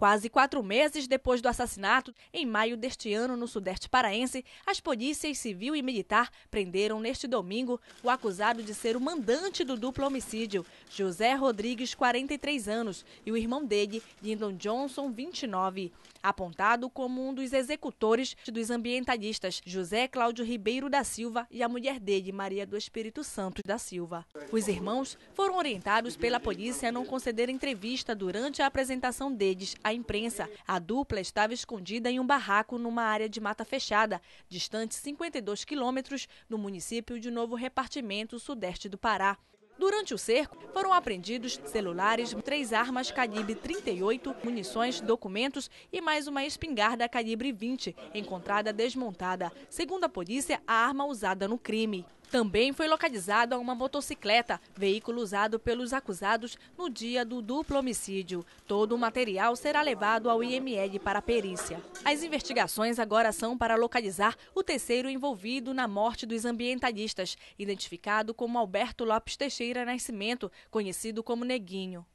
Quase quatro meses depois do assassinato, em maio deste ano, no Sudeste Paraense, as polícias civil e militar prenderam neste domingo o acusado de ser o mandante do duplo homicídio, José Rodrigues, 43 anos, e o irmão dele, Lyndon Johnson, 29, apontado como um dos executores dos ambientalistas José Cláudio Ribeiro da Silva e a mulher dele, Maria do Espírito Santo da Silva. Os irmãos foram orientados pela polícia a não conceder entrevista durante a apresentação deles à à imprensa. A dupla estava escondida em um barraco numa área de mata fechada, distante 52 quilômetros, no município de Novo Repartimento, sudeste do Pará. Durante o cerco, foram apreendidos celulares, três armas calibre 38, munições, documentos e mais uma espingarda calibre 20, encontrada desmontada. Segundo a polícia, a arma usada no crime. Também foi localizada uma motocicleta, veículo usado pelos acusados no dia do duplo homicídio. Todo o material será levado ao IML para perícia. As investigações agora são para localizar o terceiro envolvido na morte dos ambientalistas, identificado como Alberto Lopes Teixeira Nascimento, conhecido como Neguinho.